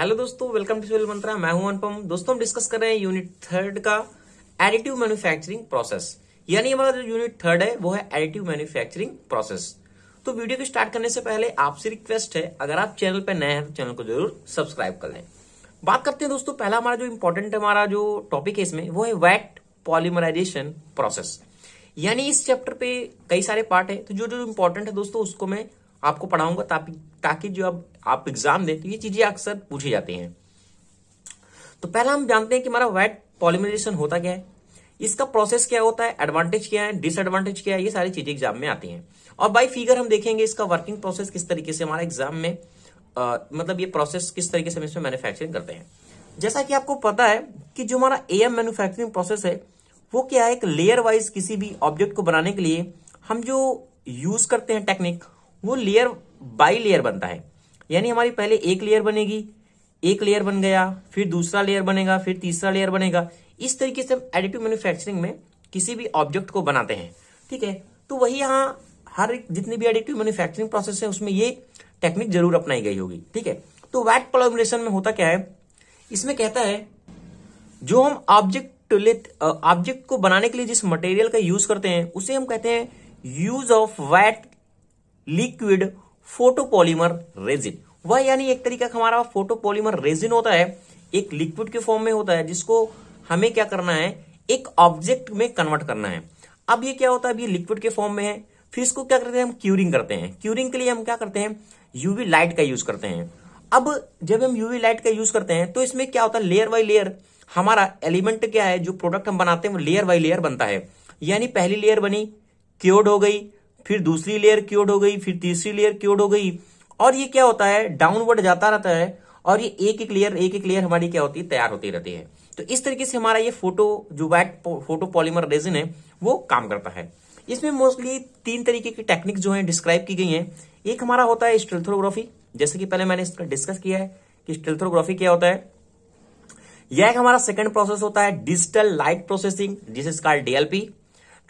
hello दोस्तों welcome to civil मंत्रा मैं हूं अनुपम दोस्तों हम डिस्कस कर रहे हैं यूनिट थर्ड का एडिटिव मैन्युफैक्चरिंग प्रोसेस यानी हमारा जो यूनिट थर्ड है वो है एडिटिव मैन्युफैक्चरिंग प्रोसेस तो वीडियो को स्टार्ट करने से पहले आपसे रिक्वेस्ट है अगर आप चैनल पर नए हैं तो चैनल को जरूर सब्सक्राइब कर लें बात करते हैं दोस्तों पहला हमारा जो इम्पोर्टेंट हमारा जो टॉपिक है इसमें वो है वैट पॉलिमराइजेशन प्रोसेस यानी इस चैप्टर पे कई सारे पार्ट है तो जो जो इम्पोर्टेंट है दोस्तों उसको मैं आपको पढ़ाऊंगा ताकि ताकि जो आप आप एग्जाम दें तो ये चीजें अक्सर पूछी जाती हैं तो पहला हम जानते हैं कि हमारा वाइट पॉलिमराइजेशन होता क्या है इसका प्रोसेस क्या होता है एडवांटेज क्या है डिसएडवांटेज क्या है ये सारी चीजें एग्जाम में आती हैं और बाई फिगर हम देखेंगे इसका वर्किंग प्रोसेस किस तरीके से हमारा एग्जाम में आ, मतलब ये प्रोसेस किस तरीके से हम इसमें मैन्युफैक्चरिंग करते हैं जैसा कि आपको पता है कि जो हमारा ए एम मैन्युफैक्चरिंग प्रोसेस है वो क्या है एक लेयर वाइज किसी भी ऑब्जेक्ट को बनाने के लिए हम जो यूज करते हैं टेक्निक वो लेयर बाई लेयर बनता है यानी हमारी पहले एक लेयर बनेगी एक लेयर बन गया फिर दूसरा लेयर बनेगा फिर तीसरा लेयर बनेगा इस तरीके से हम एडिटिव मैन्युफैक्चरिंग में किसी भी ऑब्जेक्ट को बनाते हैं ठीक है तो वही यहाँ हर जितनी भी एडिटिव मैन्युफैक्चरिंग प्रोसेस है उसमें ये टेक्निक जरूर अपनाई गई होगी ठीक है तो वैट पॉलोमरेशन में होता क्या है इसमें कहता है जो हम ऑब्जेक्ट ऑब्जेक्ट को बनाने के लिए जिस मटेरियल का यूज करते हैं उसे हम कहते हैं use of vat liquid photopolymer resin वह यानी एक तरीका का हमारा फोटोपॉलीमर रेजिन होता है एक लिक्विड के फॉर्म में होता है जिसको हमें क्या करना है एक ऑब्जेक्ट में कन्वर्ट करना है अब ये क्या होता है अब ये लिक्विड के फॉर्म में है फिर इसको क्या करते हैं हम क्यूरिंग करते हैं क्यूरिंग के लिए हम क्या करते हैं यूवी लाइट का यूज करते हैं अब जब हम यूवी लाइट का यूज करते हैं तो इसमें क्या होता है लेयर बाई लेयर हमारा एलिमेंट क्या है जो प्रोडक्ट हम बनाते हैं वो लेयर बाई लेयर बनता है यानी पहली लेयर बनी क्योर्ड हो गई फिर दूसरी लेयर क्योर्ड हो गई फिर तीसरी लेयर क्योर्ड हो गई और ये क्या होता है डाउनवर्ड जाता रहता है और ये एक एक लेयर एक एक लेयर हमारी क्या होती है तैयार होती रहती है तो इस तरीके से हमारा ये फोटो जो वैट फोटो पॉलीमर रेजिन है वो काम करता है इसमें मोस्टली तीन तरीके की टेक्निक जो है डिस्क्राइब की गई है एक हमारा होता है स्टेल्थोग्राफी जैसे कि पहले मैंने इसका डिस्कस किया है कि स्टेल्थोग्राफी क्या होता है यह एक हमारा सेकेंड प्रोसेस होता है digital light processing which is called DLP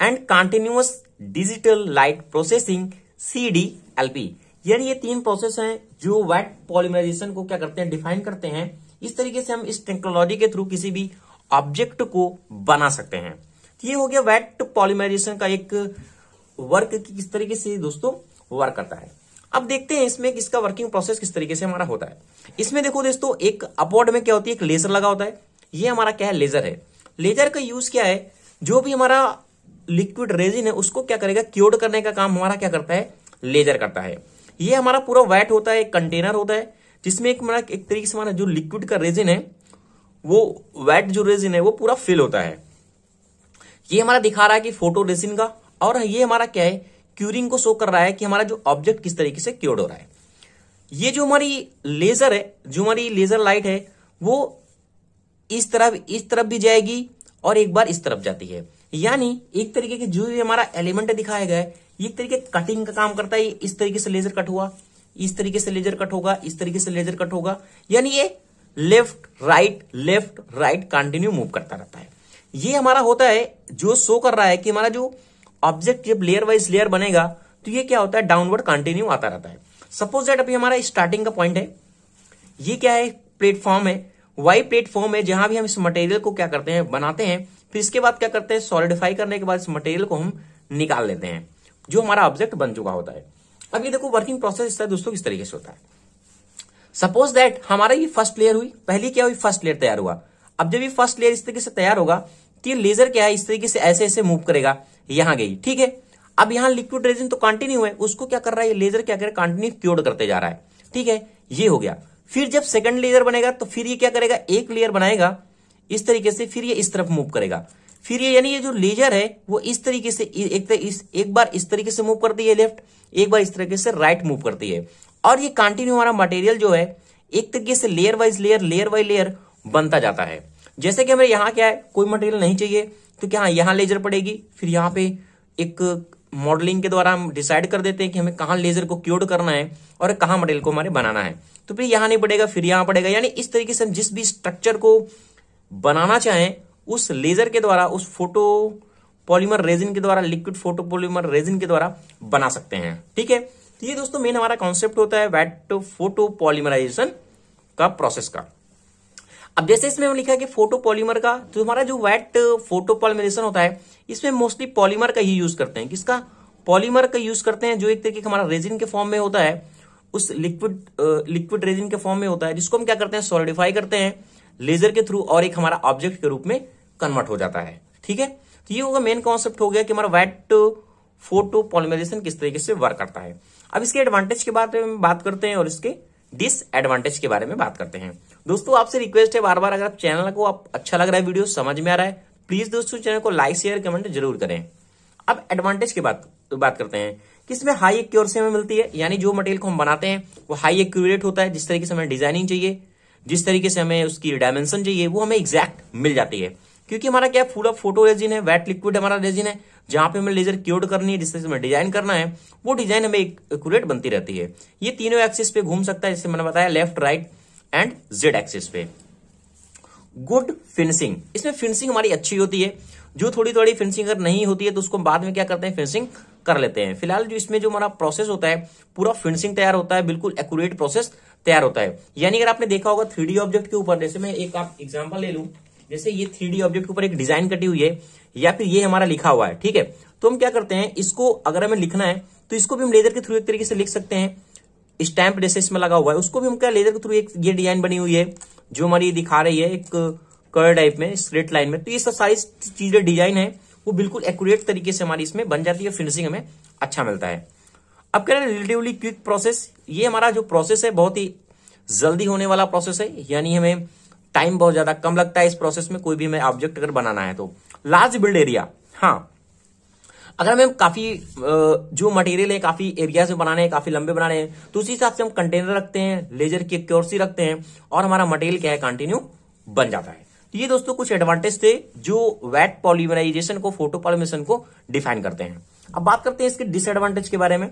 and continuous digital light processing CDLP यार ये तीन प्रोसेस हैं जो वेट पॉलीमराइजेशन को क्या करते हैं डिफाइन करते हैं इस तरीके से हम इस टेक्नोलॉजी के थ्रू किसी भी ऑब्जेक्ट को बना सकते हैं तो ये हो गया वेट पॉलीमराइजेशन का एक वर्क किस तरीके से दोस्तों वर्क करता है अब देखते हैं इसमें इसका वर्किंग प्रोसेस किस तरीके से हमारा होता है इसमें देखो दोस्तों एक अपॉर्ड में क्या होती है एक लेजर लगा होता है ये हमारा क्या है लेजर है लेजर का यूज क्या है जो भी हमारा लिक्विड रेजिन है उसको क्या करेगा क्योर करने का काम हमारा क्या करता है लेजर करता है ये हमारा पूरा वैट होता है एक कंटेनर होता है जिसमें एक हमारा एक तरीके से हमारा जो लिक्विड का रेजिन है वो वैट जो रेजिन है वो पूरा फिल होता है ये हमारा दिखा रहा है कि फोटो रेजिन का और ये हमारा क्या है क्यूरिंग को शो कर रहा है कि हमारा जो ऑब्जेक्ट किस तरीके से क्योर हो रहा है ये जो हमारी लेजर है जो हमारी लेजर लाइट है वो इस तरफ इस तरफ भी जाएगी और एक बार इस तरफ जाती है यानी एक तरीके के जो भी हमारा एलिमेंट दिखाया गया है ये तरीके कटिंग का काम करता है इस तरीके से लेजर कट हुआ इस तरीके से लेजर कट होगा इस तरीके से लेजर कट होगा यानी ये left right left right continue move करता रहता है ये हमारा होता है जो शो कर रहा है कि हमारा जो ऑब्जेक्ट जब लेयर वाइज लेयर बनेगा तो ये क्या होता है डाउनवर्ड कंटिन्यू आता रहता है सपोज दैट अभी हमारा स्टार्टिंग का पॉइंट है ये क्या है प्लेटफॉर्म है वाई प्लेटफॉर्म है जहां भी हम इस मटेरियल को क्या करते हैं बनाते हैं फिर इसके बाद क्या करते हैं सॉलिडिफाई करने के बाद इस मटेरियल को हम निकाल लेते हैं जो हमारा ऑब्जेक्ट बन चुका होता है अब ये देखो वर्किंग प्रोसेस इस दोस्तों किस तरीके से होता है सपोज दैट हमारा ये फर्स्ट लेयर हुई पहली क्या हुई फर्स्ट लेयर तैयार हुआ अब जब ये फर्स्ट लेयर इस तरीके से तैयार होगा तो ये लेजर क्या है इस तरीके से ऐसे ऐसे मूव करेगा यहां गई ठीक है अब यहां लिक्विड रेजिन तो कंटिन्यू है उसको क्या कर रहा है लेजर क्या करे कंटिन्यू क्योर करते जा रहा है ठीक है ये हो गया फिर जब सेकंड लेयर बनेगा तो फिर ये क्या करेगा एक लेयर बनाएगा इस तरीके से फिर ये इस तरफ मूव करेगा फिर ये यानी ये जो लेजर है वो इस तरीके से एक, इस, एक बार इस तरीके से मूव करती है लेफ्ट एक बार इस तरीके से राइट मूव करती है और ये कंटिन्यू हमारा मटेरियल जो है एक तरीके से layer wise layer layer by layer बनता जाता है जैसे कि हमें यहाँ क्या है कोई मटेरियल नहीं चाहिए तो क्या हाँ, यहाँ लेजर पड़ेगी फिर यहाँ पे एक मॉडलिंग के द्वारा हम डिसाइड कर देते हैं कि हमें कहाँ लेजर को क्योर करना है और कहाँ मटेरियल को हमारे बनाना है तो फिर यहाँ नहीं पड़ेगा फिर यहाँ पड़ेगा यानी इस तरीके से हम जिस भी स्ट्रक्चर को बनाना चाहें उस लेजर के द्वारा उस फोटो पॉलीमर रेजिन के द्वारा लिक्विड फोटो पॉलीमर रेजिन के द्वारा बना सकते हैं ठीक है तो ये दोस्तों मेन हमारा कॉन्सेप्ट होता है वेट फोटो पॉलीमराइजेशन का प्रोसेस का अब जैसे इसमें हम लिखा है कि फोटो पॉलीमर का तो हमारा जो वेट फोटो पॉलीमराइजेशन होता है इसमें मोस्टली पॉलीमर का ही यूज करते हैं किसका पॉलीमर का यूज करते हैं जो एक तरीके का हमारा रेजिन के फॉर्म में होता है उस लिक्विड लिक्विड रेजिन के फॉर्म में होता है जिसको हम क्या करते हैं सॉलिडिफाई करते हैं लेजर के थ्रू और एक हमारा ऑब्जेक्ट के रूप में कन्वर्ट हो जाता है ठीक है तो ये होगा मेन कॉन्सेप्ट हो गया कि हमारा वेट फोटो पॉलिमराइजेशन किस तरीके से वर्क करता है अब इसके एडवांटेज के बारे में बात करते हैं और इसके डिसएडवांटेज के बारे में बात करते हैं दोस्तों आपसे रिक्वेस्ट है बार बार अगर आप चैनल को आप अच्छा लग रहा है वीडियो समझ में आ रहा है प्लीज दोस्तों चैनल को लाइक शेयर कमेंट जरूर करें अब एडवांटेज की बात तो बात करते हैं कि इसमें हाई एक्यूरेसी हमें मिलती है यानी जो मटेरियल को हम बनाते हैं वो हाई एक्यूरेट होता है जिस तरीके से हमें डिजाइनिंग चाहिए जिस तरीके से हमें उसकी डायमेंशन चाहिए वो हमें एग्जैक्ट मिल जाती है क्योंकि हमारा क्या फूल ऑफ फोटो रेजिन है वेट लिक्विड हमारा रेजिन है जहां पे हमें लेजर क्योर करनी है जिससे हमें डिजाइन करना है वो डिजाइन हमें एक्यूरेट बनती रहती है ये तीनों एक्सिस पे घूम सकता है जैसे मैंने बताया left right and Z axis पे गुड फिनिशिंग इसमें फिनिशिंग हमारी अच्छी होती है जो थोड़ी थोड़ी फिनिशिंग अगर नहीं होती है तो उसको बाद में क्या करते हैं फिनिशिंग कर लेते हैं फिलहाल जो इसमें जो हमारा प्रोसेस होता है पूरा फिनिशिंग तैयार होता है बिल्कुल एक्यूरेट प्रोसेस तैयार होता है यानी अगर आपने देखा होगा थ्री ऑब्जेक्ट के ऊपर जैसे मैं एक आप एग्जाम्पल ले लू जैसे ये थ्री ऑब्जेक्ट के ऊपर एक डिजाइन कटी हुई है या फिर ये हमारा लिखा हुआ है ठीक है तो हम क्या करते हैं इसको अगर हमें लिखना है तो इसको भी हम लेजर के थ्रू एक तरीके से लिख सकते हैं स्टैंप जैसे इसमें लगा हुआ है उसको भी हम क्या लेजर के थ्रू एक ये डिजाइन बनी हुई है जो हमारी दिखा रही है एक कर टाइप में स्ट्रेट लाइन में तो ये सब सारी चीजें डिजाइन है वो बिल्कुल एक्यूरेट तरीके से हमारी इसमें बन जाती है फिनिशिंग हमें अच्छा मिलता है अब कह रहे हैं रिलेटिवली क्विक प्रोसेस ये हमारा जो प्रोसेस है बहुत ही जल्दी होने वाला प्रोसेस है यानी हमें टाइम बहुत ज्यादा कम लगता है इस प्रोसेस में कोई भी ऑब्जेक्ट अगर बनाना है तो लार्ज बिल्ड एरिया हाँ अगर हमें काफी जो मटेरियल है काफी एरिया से बनाने हैं काफी लंबे बनाने हैं तो उसी हिसाब से हम कंटेनर रखते हैं लेजर की क्योरसी रखते हैं और हमारा मटेरियल क्या है कंटिन्यू बन जाता है तो ये दोस्तों कुछ एडवांटेज थे जो वेट पॉलीमराइजेशन को फोटो पॉलिमेशन को डिफाइन करते हैं अब बात करते हैं इसके डिसएडवांटेज के बारे में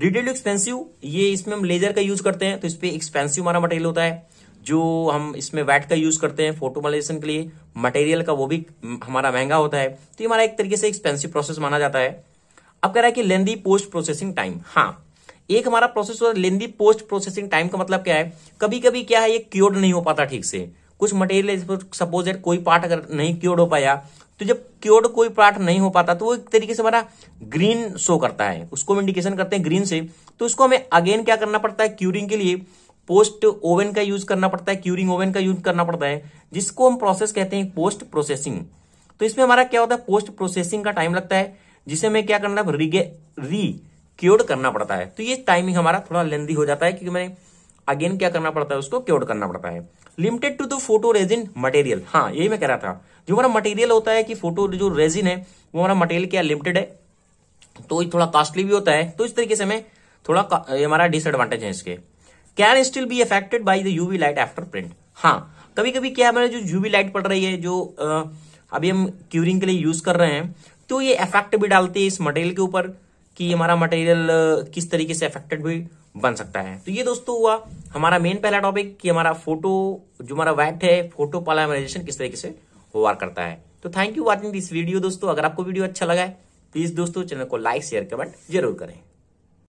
रिटेल एक्सपेंसिव ये इसमें हम लेजर का यूज करते हैं तो इस पर एक्सपेंसिव हमारा मटेरियल होता है जो हम इसमें वैट का यूज करते हैं फोटोमलेशन के लिए मटेरियल का वो भी हमारा महंगा होता है तो ये हमारा एक तरीके से एक्सपेंसिव प्रोसेस माना जाता है अब कह रहा है कि लेंदी पोस्ट प्रोसेसिंग टाइम हाँ एक हमारा प्रोसेस होता है लेंदी पोस्ट प्रोसेसिंग टाइम का मतलब क्या है कभी कभी क्या है ये क्योर्ड नहीं हो पाता ठीक से कुछ मटेरियल सपोज है कोई पार्ट अगर नहीं क्योर्ड हो पाया तो जब क्योर्ड कोई पार्ट नहीं हो पाता तो वो एक तरीके से हमारा ग्रीन शो करता है उसको इंडिकेशन करते हैं ग्रीन से तो उसको हमें अगेन क्या करना पड़ता है क्यूरिंग के लिए पोस्ट ओवन का यूज करना पड़ता है क्यूरिंग ओवन का यूज करना पड़ता है जिसको हम प्रोसेस कहते हैं पोस्ट प्रोसेसिंग तो इसमें हमारा क्या होता है पोस्ट प्रोसेसिंग का टाइम लगता है जिसे हमें क्या करना है री क्योर करना पड़ता है तो ये टाइमिंग हमारा थोड़ा लेंदी हो जाता है क्योंकि मैंने अगेन क्या करना पड़ता है उसको क्योर करना पड़ता है limited to the photo resin material हाँ यही मैं कह रहा था जो हमारा मटेरियल होता है कि फोटो जो रेजिन है वो हमारा मटेरियल क्या लिमिटेड है तो ये थोड़ा कॉस्टली भी होता है तो इस तरीके से हमें थोड़ा हमारा डिसएडवांटेज है इसके can still be affected by the UV light after print हाँ कभी कभी क्या हमारे जो यूवी लाइट पड़ रही है जो आ, अभी हम क्यूरिंग के लिए यूज कर रहे हैं तो ये इफेक्ट भी डालती है इस मटेरियल के ऊपर कि हमारा मटेरियल किस तरीके से अफेक्टेड भी बन सकता है तो ये दोस्तों हुआ हमारा मेन पहला टॉपिक कि हमारा फोटो जो हमारा वैट है फोटो पॉलाइमराइजेशन किस तरीके से वार करता है तो thank you watching this video दोस्तों अगर आपको वीडियो अच्छा लगा है प्लीज दोस्तों चैनल को लाइक शेयर कमेंट जरूर करें